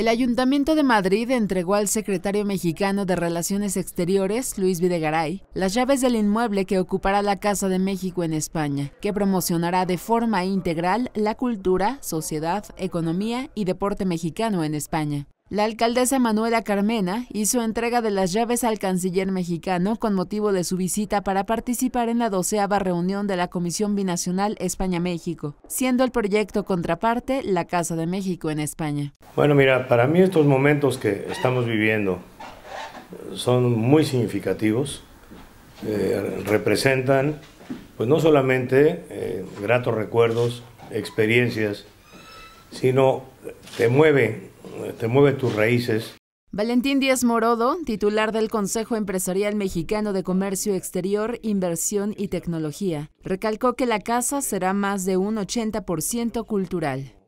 El Ayuntamiento de Madrid entregó al secretario mexicano de Relaciones Exteriores, Luis Videgaray, las llaves del inmueble que ocupará la Casa de México en España, que promocionará de forma integral la cultura, sociedad, economía y deporte mexicano en España. La alcaldesa Manuela Carmena hizo entrega de las llaves al canciller mexicano con motivo de su visita para participar en la doceava reunión de la Comisión Binacional España-México, siendo el proyecto contraparte la Casa de México en España. Bueno, mira, para mí estos momentos que estamos viviendo son muy significativos, eh, representan pues no solamente eh, gratos recuerdos, experiencias, sino te mueve te mueve tus raíces. Valentín Díaz Morodo, titular del Consejo Empresarial Mexicano de Comercio Exterior, Inversión y Tecnología, recalcó que la casa será más de un 80% cultural.